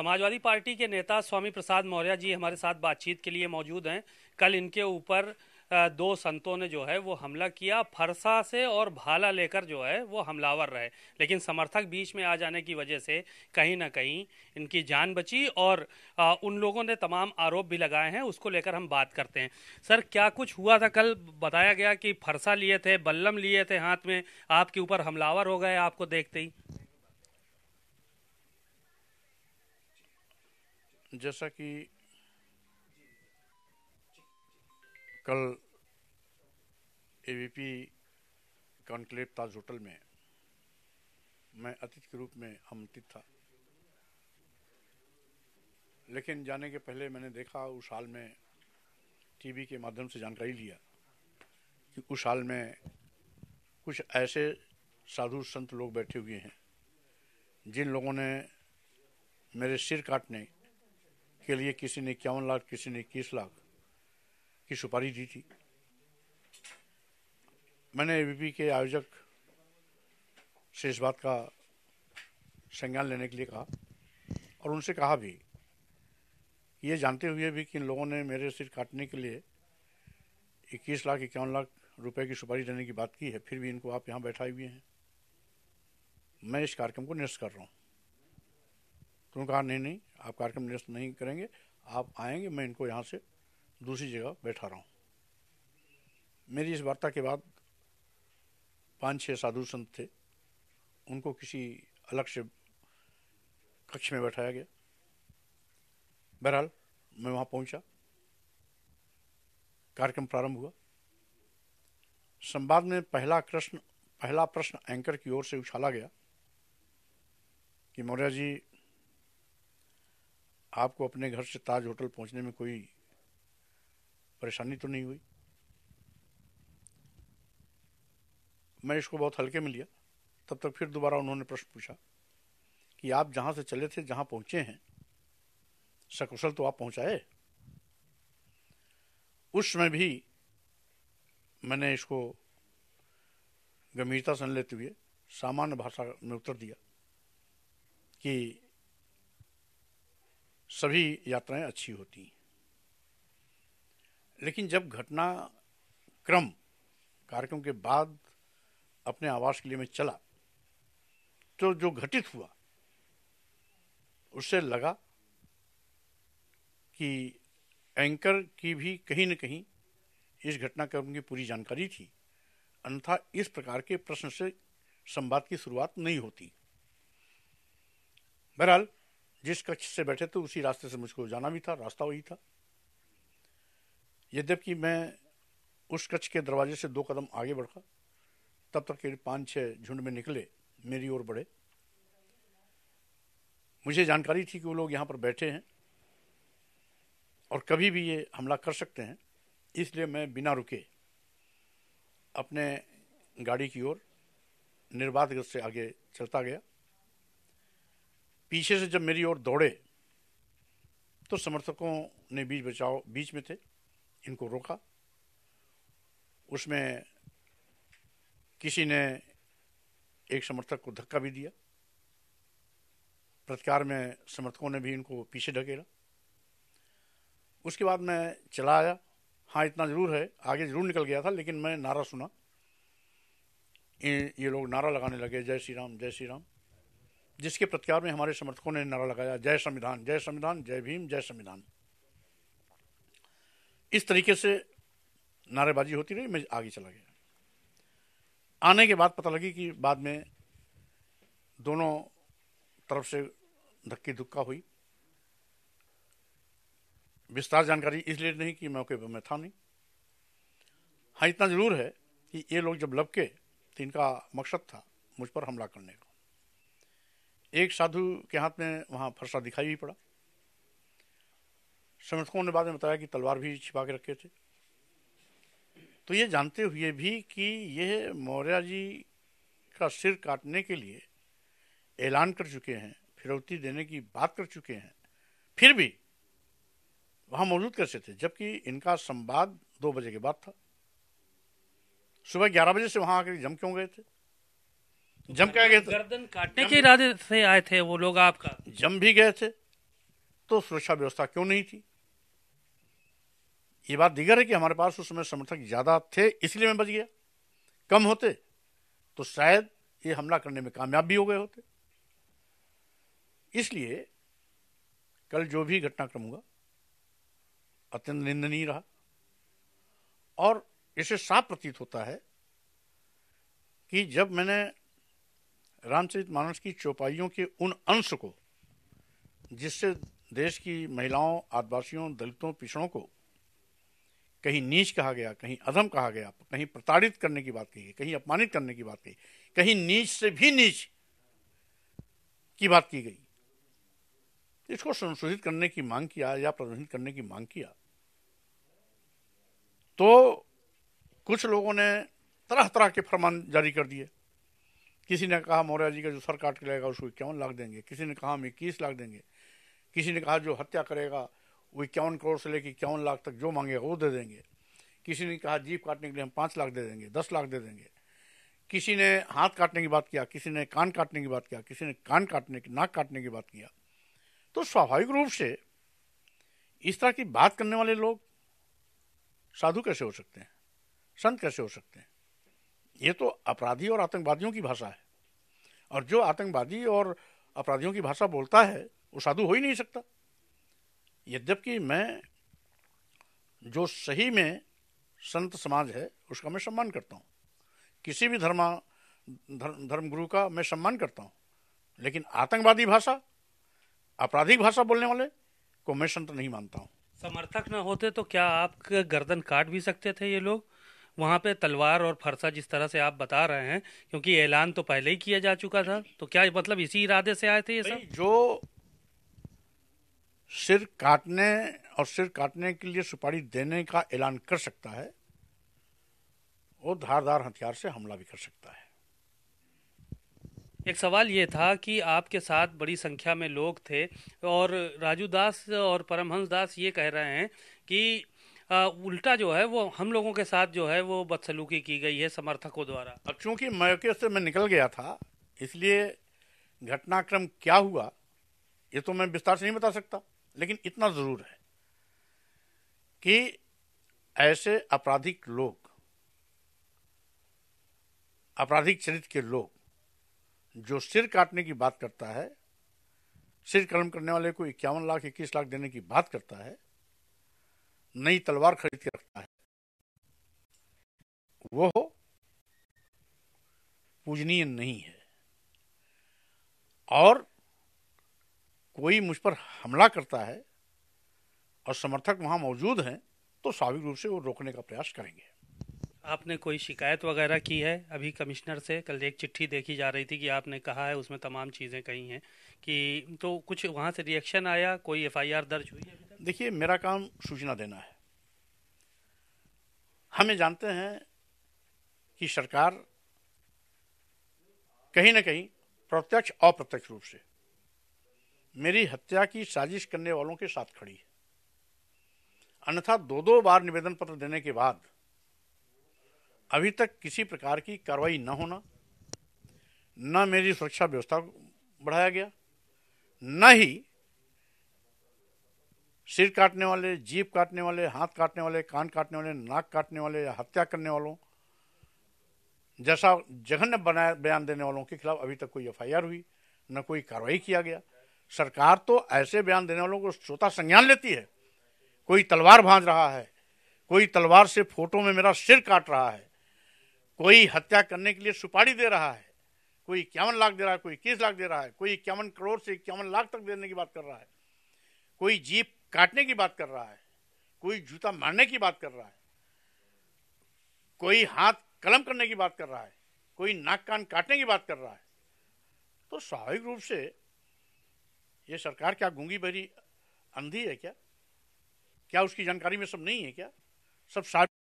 Samajwadi party के नेता स्वामी प्रसाद मौर्य जी हमारे साथ बातचीत के लिए मौजूद हैं कल इनके ऊपर दो संतों ने जो है वो हमला किया फरसा से और भाला लेकर जो है वो हमलावर रहे लेकिन समर्थक बीच में आ जाने की वजह से कहीं ना कहीं इनकी जान बची और उन लोगों ने तमाम आरोप भी लगाए हैं उसको लेकर हम बात करते हैं सर क्या कुछ हुआ था कल बताया गया कि फरसा लिए थे बल्लम लिए थे हाथ में आपके ऊपर हमलावर हो गए आपको देखते ही जैसा कि कल एवीपी कॉन्क्लेव ताज होटल में मैं अतिथि के रूप में आमंत्रित था लेकिन जाने के पहले मैंने देखा उस हाल में टीवी के माध्यम से जानकारी लिया कि उस हाल में कुछ ऐसे साधु संत लोग बैठे हुए हैं जिन लोगों ने मेरे सिर काटने के लिए किसी ने इक्यावन लाख किसी ने इक्कीस लाख की सुपारी दी थी मैंने ए के आयोजक से इस बात का संज्ञान लेने के लिए कहा और उनसे कहा भी ये जानते हुए भी कि इन लोगों ने मेरे सिर काटने के लिए इक्कीस लाख इक्यावन लाख रुपए की सुपारी देने की बात की है फिर भी इनको आप यहाँ बैठाए हुए हैं मैं इस कार्यक्रम को निरस्त कर रहा हूँ तो उन्होंने कहा नहीं नहीं आप कार्यक्रम निरस्त नहीं करेंगे आप आएंगे मैं इनको यहाँ से दूसरी जगह बैठा रहा हूँ मेरी इस वार्ता के बाद पाँच छः साधु संत थे उनको किसी अलग से कक्ष में बैठाया गया बहरहाल मैं वहाँ पहुँचा कार्यक्रम प्रारंभ हुआ संवाद में पहला प्रश्न पहला प्रश्न एंकर की ओर से उछाला गया कि मौर्य जी आपको अपने घर से ताज होटल पहुंचने में कोई परेशानी तो नहीं हुई मैं इसको बहुत हल्के में लिया तब तक फिर दोबारा उन्होंने प्रश्न पूछा कि आप जहाँ से चले थे जहाँ पहुँचे हैं सकुशल तो आप पहुँचाए उसमें भी मैंने इसको गंभीरता से लेते हुए सामान्य भाषा में उत्तर दिया कि सभी यात्राएं अच्छी होती हैं लेकिन जब घटना क्रम कार्यक्रम के बाद अपने आवास के लिए मैं चला तो जो घटित हुआ उससे लगा कि एंकर की भी कहीं न कहीं इस घटनाक्रम की पूरी जानकारी थी अन्यथा इस प्रकार के प्रश्न से संवाद की शुरुआत नहीं होती बहरहाल जिस कक्ष से बैठे थे उसी रास्ते से मुझको जाना भी था रास्ता वही था यद्यपि मैं उस कक्ष के दरवाजे से दो कदम आगे बढ़ा तब तक करीब पाँच छः झुंड में निकले मेरी ओर बढ़े मुझे जानकारी थी कि वो लोग यहाँ पर बैठे हैं और कभी भी ये हमला कर सकते हैं इसलिए मैं बिना रुके अपने गाड़ी की ओर निर्बाध से आगे चलता गया पीछे से जब मेरी ओर दौड़े तो समर्थकों ने बीच बचाओ बीच में थे इनको रोका उसमें किसी ने एक समर्थक को धक्का भी दिया प्रतिकार में समर्थकों ने भी इनको पीछे ढकेला उसके बाद मैं चला आया हाँ इतना ज़रूर है आगे ज़रूर निकल गया था लेकिन मैं नारा सुना ये लोग नारा लगाने लगे जय श्री राम जय श्री राम जिसके प्रत्यार में हमारे समर्थकों ने नारा लगाया जय संविधान जय संविधान जय भीम जय संविधान इस तरीके से नारेबाजी होती रही मैं आगे चला गया आने के बाद पता लगी कि बाद में दोनों तरफ से धक्की धुक्का हुई विस्तार जानकारी इसलिए नहीं कि मौके पर मैं था नहीं हाँ इतना ज़रूर है कि ये लोग जब लपके तो इनका मकसद था मुझ पर हमला करने का एक साधु के हाथ में वहाँ फरसा दिखाई भी पड़ा समर्थकों ने बाद में बताया कि तलवार भी छिपा के रखे थे तो ये जानते हुए भी कि यह मौर्य जी का सिर काटने के लिए ऐलान कर चुके हैं फिरौती देने की बात कर चुके हैं फिर भी वहां मौजूद कैसे थे जबकि इनका संवाद दो बजे के बाद था सुबह ग्यारह बजे से वहां आकर जम क्यों गए थे जम क्या गए थे गर्दन काटने के इरादे से आए थे वो लोग आपका जम भी गए थे तो सुरक्षा व्यवस्था क्यों नहीं थी ये बात दिगर है कि हमारे पास उस समय समर्थक ज्यादा थे इसलिए मैं बच गया कम होते तो शायद ये हमला करने में कामयाब भी हो गए होते इसलिए कल जो भी घटनाक्रम हुआ अत्यंत निंदनीय रहा और इसे साफ प्रतीत होता है कि जब मैंने रामचरित मानस की चौपाइयों के उन अंश को जिससे देश की महिलाओं आदिवासियों दलितों पिछड़ों को कहीं नीच कहा गया कहीं अधम कहा गया कहीं प्रताड़ित करने की बात कही कहीं अपमानित करने की बात कही कहीं नीच से भी नीच की बात की गई इसको संशोधित करने की मांग किया या प्रदर्शित करने की मांग किया तो कुछ लोगों ने तरह तरह के फरमान जारी कर दिए किसी ने कहा मौर्या जी का जो सर काट के लेगा उसको इक्यावन लाख देंगे किसी ने कहा हम इक्कीस लाख देंगे किसी ने कहा जो हत्या करेगा वो इक्यावन करोड़ से लेकर इक्यावन लाख तक जो मांगेगा वो दे देंगे किसी ने कहा जीप काटने के लिए हम पाँच लाख दे देंगे दस लाख दे देंगे किसी ने हाथ काटने की बात किया किसी ने कान काटने की बात किया किसी ने कान काटने की नाक काटने की बात किया तो स्वाभाविक रूप से इस तरह की बात करने वाले लोग साधु कैसे हो सकते हैं संत कैसे हो सकते हैं ये तो अपराधी और आतंकवादियों की भाषा है और जो आतंकवादी और अपराधियों की भाषा बोलता है वो साधु हो ही नहीं सकता यद्यपि मैं जो सही में संत समाज है उसका मैं सम्मान करता हूँ किसी भी धर्मा धर, धर्मगुरु का मैं सम्मान करता हूँ लेकिन आतंकवादी भाषा आपराधिक भाषा बोलने वाले को मैं संत नहीं मानता हूँ समर्थक न होते तो क्या आप गर्दन काट भी सकते थे ये लोग वहाँ पे तलवार और फरसा जिस तरह से आप बता रहे हैं क्योंकि ऐलान तो पहले ही किया जा चुका था तो क्या मतलब इसी इरादे से आए थे ये सब जो सिर काटने और सिर काटने के लिए सुपारी देने का ऐलान कर सकता है वो धारदार हथियार से हमला भी कर सकता है एक सवाल ये था कि आपके साथ बड़ी संख्या में लोग थे और राजू दास और परमहंस दास ये कह रहे हैं कि उल्टा जो है वो हम लोगों के साथ जो है वो बदसलूकी की गई है समर्थकों द्वारा अब चूंकि मौके से मैं निकल गया था इसलिए घटनाक्रम क्या हुआ ये तो मैं विस्तार से नहीं बता सकता लेकिन इतना ज़रूर है कि ऐसे आपराधिक लोग आपराधिक चरित्र के लोग जो सिर काटने की बात करता है सिर कर्म करने वाले को इक्यावन लाख इक्कीस लाख देने की बात करता है नई तलवार खरीद के रखता है वो पूजनीय नहीं है और कोई मुझ पर हमला करता है और समर्थक वहां मौजूद हैं तो स्वाभाविक रूप से वो रोकने का प्रयास करेंगे आपने कोई शिकायत वगैरह की है अभी कमिश्नर से कल एक चिट्ठी देखी जा रही थी कि आपने कहा है उसमें तमाम चीज़ें कही हैं कि तो कुछ वहां से रिएक्शन आया कोई एफआईआर दर्ज हुई है देखिए मेरा काम सूचना देना है हमें जानते हैं कि सरकार कहीं ना कहीं प्रत्यक्ष अप्रत्यक्ष रूप से मेरी हत्या की साजिश करने वालों के साथ खड़ी है अन्यथा दो दो बार निवेदन पत्र देने के बाद अभी तक किसी प्रकार की कार्रवाई न होना न मेरी सुरक्षा व्यवस्था बढ़ाया गया न ही सिर काटने वाले जीप काटने वाले हाथ काटने वाले कान काटने वाले नाक काटने वाले हत्या करने वालों जैसा जघन्य बनाया बयान देने वालों के खिलाफ अभी तक कोई एफ हुई न कोई कार्रवाई किया गया सरकार तो ऐसे बयान देने वालों को श्रोता संज्ञान लेती है कोई तलवार भांज रहा है कोई तलवार से फोटो में मेरा सिर काट रहा है कोई हत्या करने के लिए सुपारी दे रहा है कोई इक्यावन लाख दे रहा है कोई इक्कीस लाख दे रहा है कोई इक्यावन करोड़ से इक्यावन लाख तक देने की बात कर रहा है कोई जीप काटने की बात कर रहा है कोई जूता मारने की बात कर रहा है कोई हाथ कलम करने की बात कर रहा है कोई नाक कान काटने की बात कर रहा है तो स्वाभाविक रूप से ये सरकार क्या गूंगी भरी अंधी है क्या क्या उसकी जानकारी में सब नहीं है क्या सब साफ